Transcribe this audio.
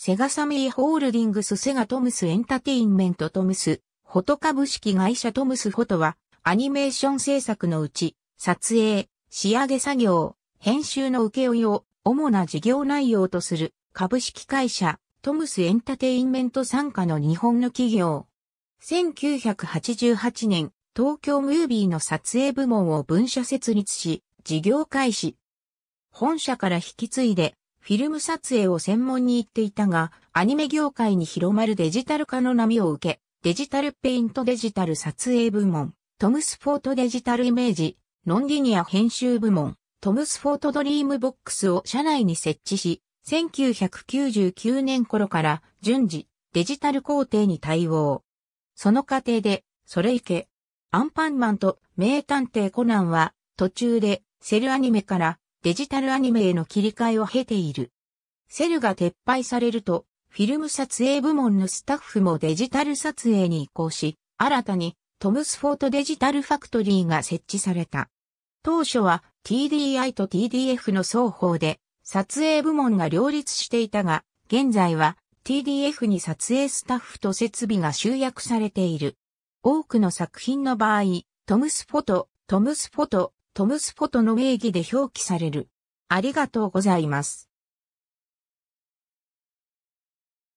セガサミーホールディングスセガトムスエンタテインメントトムス、フォト株式会社トムスフォトは、アニメーション制作のうち、撮影、仕上げ作業、編集の受け負いを主な事業内容とする株式会社トムスエンタテインメント参加の日本の企業。1988年、東京ムービーの撮影部門を分社設立し、事業開始。本社から引き継いでフィルム撮影を専門に行っていたが、アニメ業界に広まるデジタル化の波を受け、デジタルペイントデジタル撮影部門、トムスフォートデジタルイメージ、ノンリニア編集部門、トムスフォートドリームボックスを社内に設置し、1999年頃から順次デジタル工程に対応。その過程で、それいけ、アンパンマンと名探偵コナンは途中でセルアニメからデジタルアニメへの切り替えを経ている。セルが撤廃されると、フィルム撮影部門のスタッフもデジタル撮影に移行し、新たにトムスフォートデジタルファクトリーが設置された。当初は TDI と TDF の双方で撮影部門が両立していたが、現在は TDF に撮影スタッフと設備が集約されている。多くの作品の場合、トムスフォト、トムスフォト、トムスフォトの名義で表記される。ありがとうございます。